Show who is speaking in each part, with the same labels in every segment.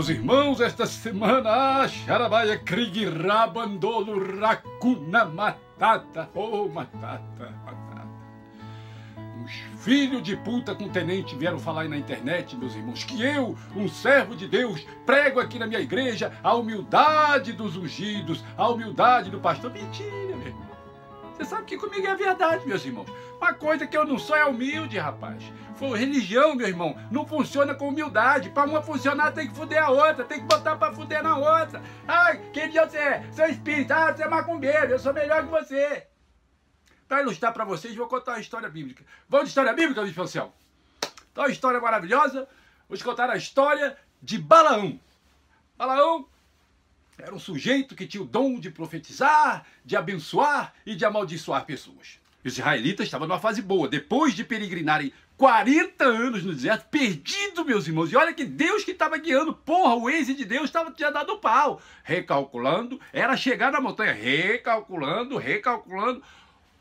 Speaker 1: Meus irmãos, esta semana, a Xarabaia Krieg Rabandolo Racuna Matata. Oh, Matata, Matata. Uns filhos de puta com tenente vieram falar aí na internet, meus irmãos, que eu, um servo de Deus, prego aqui na minha igreja a humildade dos ungidos, a humildade do pastor. Mentira, meu irmão. Você sabe que comigo é verdade, meus irmãos. Uma coisa que eu não sou é humilde, rapaz. Foi religião, meu irmão. Não funciona com humildade. Para uma funcionar tem que fuder a outra, tem que botar para fuder na outra. Ah, quem dia você é? Seu espírito. Ah, você é macumbeiro. Eu sou melhor que você. Para ilustrar para vocês, vou contar uma história bíblica. Vamos de história bíblica, Luiz Franciel? Então, uma história maravilhosa. Vou te contar a história de Balaão. Balaão era um sujeito que tinha o dom de profetizar, de abençoar e de amaldiçoar pessoas. os israelitas estavam numa fase boa. Depois de peregrinarem 40 anos no deserto, perdido, meus irmãos. E olha que Deus que estava guiando. Porra, o ex de Deus estava tinha dado pau. Recalculando, era chegar na montanha. Recalculando, recalculando.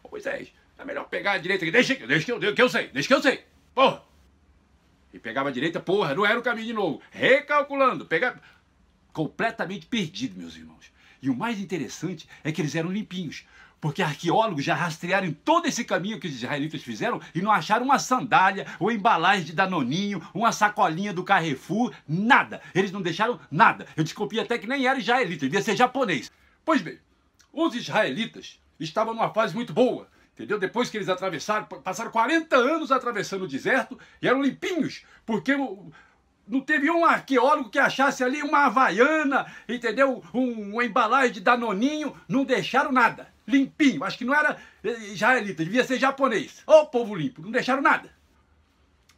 Speaker 1: Moisés, é melhor pegar a direita aqui. Deixa, deixa que, eu, que eu sei, deixa que eu sei. Porra. E pegava a direita, porra, não era o caminho de novo. Recalculando, pegava completamente perdido, meus irmãos. E o mais interessante é que eles eram limpinhos, porque arqueólogos já rastrearam todo esse caminho que os israelitas fizeram e não acharam uma sandália, uma embalagem de danoninho, uma sacolinha do Carrefour, nada. Eles não deixaram nada. Eu descobri até que nem era israelita, devia ser japonês. Pois bem, os israelitas estavam numa fase muito boa, entendeu? Depois que eles atravessaram, passaram 40 anos atravessando o deserto e eram limpinhos, porque o não teve um arqueólogo que achasse ali uma havaiana, entendeu? Um, embalagem de danoninho, não deixaram nada. Limpinho, acho que não era eh, israelita, devia ser japonês. Ô oh, povo limpo, não deixaram nada.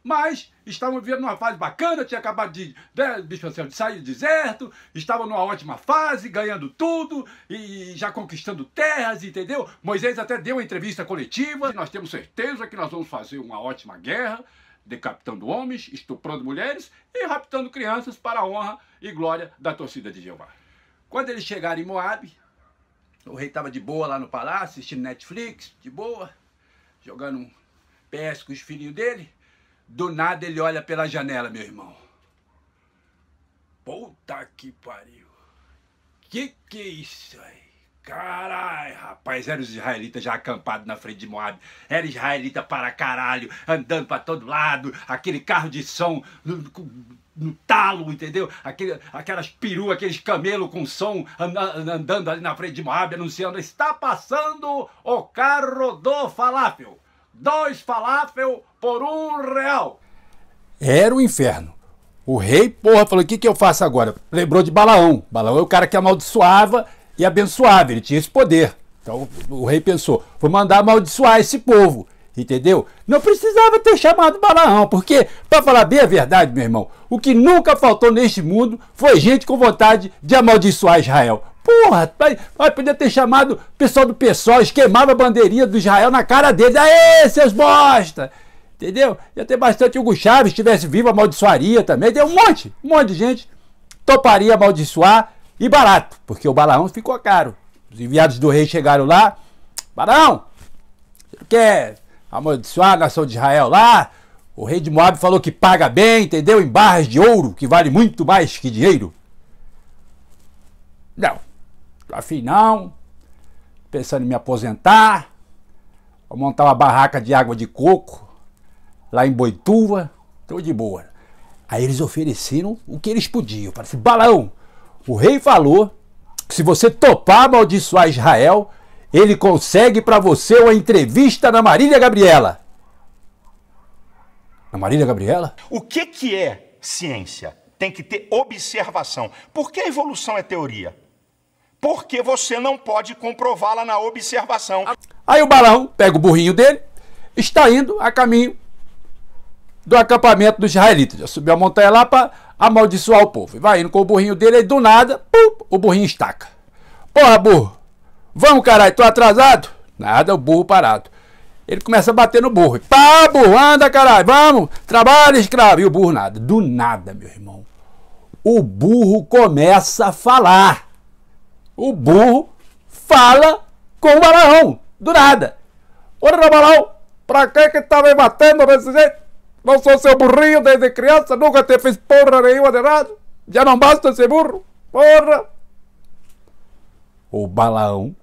Speaker 1: Mas estavam vivendo numa fase bacana, tinha acabado de, de, né, assim, de sair do deserto, estavam numa ótima fase, ganhando tudo e já conquistando terras, entendeu? Moisés até deu uma entrevista coletiva. Nós temos certeza que nós vamos fazer uma ótima guerra, decapitando homens, estuprando mulheres e raptando crianças para a honra e glória da torcida de Jeová. Quando eles chegaram em Moabe, o rei estava de boa lá no palácio, assistindo Netflix, de boa, jogando um PS com os filhinhos dele. Do nada ele olha pela janela, meu irmão. Puta que pariu. Que que é isso aí? Carai, rapaz, eram os israelitas já acampados na frente de Moab. Era israelita para caralho, andando para todo lado, aquele carro de som no, no talo, entendeu? Aquele, aquelas peruas, aqueles camelos com som andando ali na frente de Moab, anunciando: está passando o carro do falafel. Dois falafel por um real. Era o inferno. O rei, porra, falou: o que, que eu faço agora? Lembrou de Balaão. Balaão é o cara que amaldiçoava e abençoava, ele tinha esse poder. Então o rei pensou: vou mandar amaldiçoar esse povo. Entendeu? Não precisava ter chamado Balaão, porque, para falar bem a verdade, meu irmão, o que nunca faltou neste mundo foi gente com vontade de amaldiçoar Israel. Porra, vai, vai poder ter chamado o pessoal do pessoal esquemava a bandeirinha do Israel na cara dele Aê, seus bosta! Entendeu? Ia ter bastante Hugo Chaves, estivesse vivo, amaldiçoaria também. deu um monte, um monte de gente toparia amaldiçoar e barato, porque o Balaão ficou caro. Os enviados do rei chegaram lá. Balaão, você quer amaldiçoar a nação de Israel lá? O rei de Moab falou que paga bem, entendeu? Em barras de ouro, que vale muito mais que dinheiro. Não, afinal, assim pensando em me aposentar, vou montar uma barraca de água de coco lá em Boituva, Estou de boa. Aí eles ofereceram o que eles podiam. Parece, assim, Balão, o rei falou que se você topar amaldiçoar Israel, ele consegue para você uma entrevista na Marília Gabriela. Na Marília Gabriela? O que, que é ciência? Tem que ter observação. Por que a evolução é teoria? Porque você não pode comprová-la na observação. Aí o Balão pega o burrinho dele, está indo a caminho do acampamento dos israelitas. Já subiu a montanha lá para amaldiçoar o povo. E vai indo com o burrinho dele e do nada, pum, o burrinho estaca. Porra, burro! Vamos, caralho, tô atrasado? Nada, o burro parado. Ele começa a bater no burro. Pá, burro, anda, caralho, vamos! Trabalha, escravo! E o burro nada. Do nada, meu irmão. O burro começa a falar. O burro fala com o balão. Do nada. Ora, balão, pra que que tá me batendo desse jeito? Não sou seu burrinho desde criança, nunca te fiz porra nenhuma de errado. Já não basta ser burro, porra. O Balaão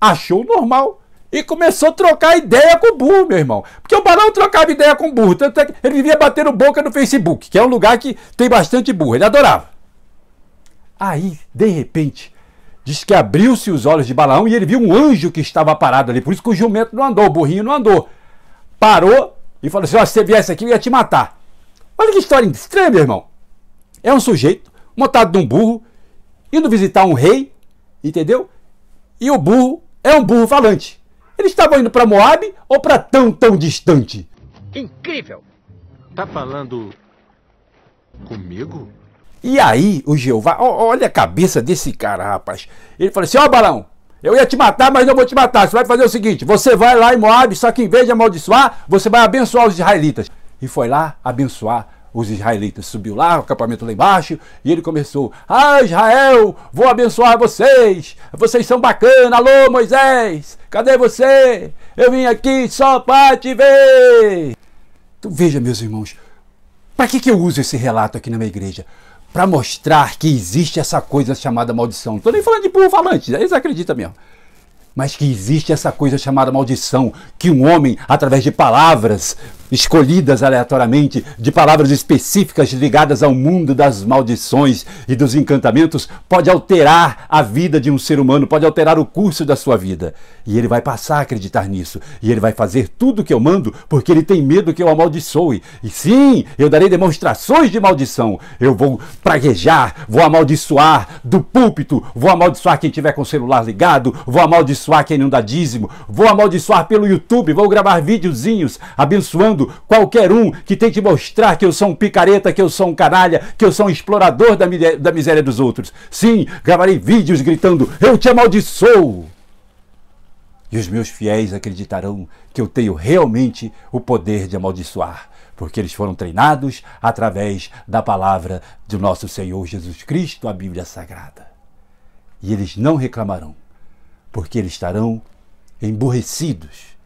Speaker 1: achou normal e começou a trocar ideia com o burro, meu irmão. Porque o Balaão trocava ideia com o burro, tanto é que ele vivia batendo boca no Facebook, que é um lugar que tem bastante burro, ele adorava. Aí, de repente, diz que abriu-se os olhos de Balaão e ele viu um anjo que estava parado ali, por isso que o jumento não andou, o burrinho não andou. Parou e falou assim: ó, se você viesse aqui, eu ia te matar. Olha que história estranha, meu irmão. É um sujeito montado num burro, indo visitar um rei, entendeu? E o burro é um burro falante. Eles estavam indo para Moab ou para tão, tão distante? Incrível! Tá falando comigo? E aí, o Jeová, olha a cabeça desse cara, rapaz. Ele falou assim: ó, oh, Balão, eu ia te matar, mas não vou te matar. Você vai fazer o seguinte: você vai lá em Moab, só que em vez de amaldiçoar, você vai abençoar os israelitas. E foi lá abençoar os israelitas. Subiu lá, o acampamento lá embaixo, e ele começou: Ah, Israel, vou abençoar vocês. Vocês são bacana. Alô, Moisés, cadê você? Eu vim aqui só para te ver. Então veja, meus irmãos, para que, que eu uso esse relato aqui na minha igreja? para mostrar que existe essa coisa chamada maldição. Não tô nem falando de burro falante, eles acreditam mesmo. Mas que existe essa coisa chamada maldição, que um homem, através de palavras, escolhidas aleatoriamente de palavras específicas ligadas ao mundo das maldições e dos encantamentos, pode alterar a vida de um ser humano, pode alterar o curso da sua vida. E ele vai passar a acreditar nisso. E ele vai fazer tudo o que eu mando porque ele tem medo que eu amaldiçoe. E sim, eu darei demonstrações de maldição. Eu vou praguejar, vou amaldiçoar do púlpito, vou amaldiçoar quem tiver com o celular ligado, vou amaldiçoar quem não dá dízimo, vou amaldiçoar pelo YouTube, vou gravar videozinhos abençoando mundo, qualquer um que tente mostrar que eu sou um picareta, que eu sou um canalha, que eu sou um explorador da, da miséria dos outros. Sim, gravarei vídeos gritando: Eu te amaldiçoo! E os meus fiéis acreditarão que eu tenho realmente o poder de amaldiçoar, porque eles foram treinados através da palavra do nosso Senhor Jesus Cristo, a Bíblia Sagrada. E eles não reclamarão, porque eles estarão emborrecidos.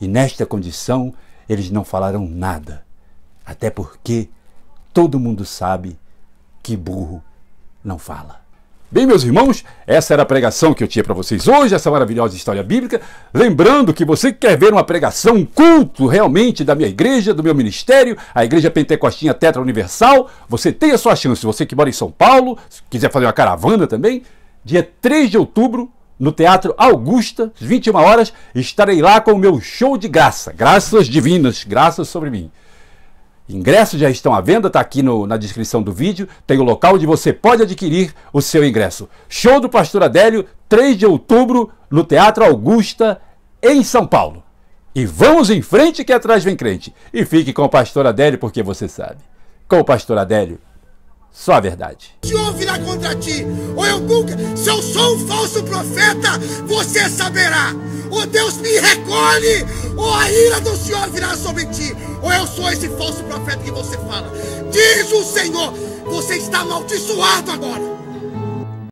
Speaker 1: E nesta condição, eles não falaram nada. Até porque todo mundo sabe que burro não fala. Bem, meus irmãos, essa era a pregação que eu tinha para vocês hoje, essa maravilhosa história bíblica. Lembrando que você quer ver uma pregação, um culto realmente da minha igreja, do meu ministério, a Igreja Pentecostinha Tetra Universal, você tem a sua chance. Você que mora em São Paulo, quiser fazer uma caravana também, dia 3 de outubro, no Teatro Augusta, 21 horas, estarei lá com o meu show de graça. Graças divinas, graças sobre mim. Ingressos já estão à venda, está aqui no, na descrição do vídeo. Tem o local onde você pode adquirir o seu ingresso. Show do Pastor Adélio, 3 de outubro, no Teatro Augusta, em São Paulo. E vamos em frente que atrás vem crente. E fique com o Pastor Adélio, porque você sabe. Com o Pastor Adélio. Só a verdade. O Senhor virá contra ti, ou eu nunca, se eu sou um falso profeta, você saberá. Ou Deus me recolhe, ou a ira do Senhor virá sobre ti, ou eu sou esse falso profeta que você fala. Diz o Senhor, você está amaldiçoado agora.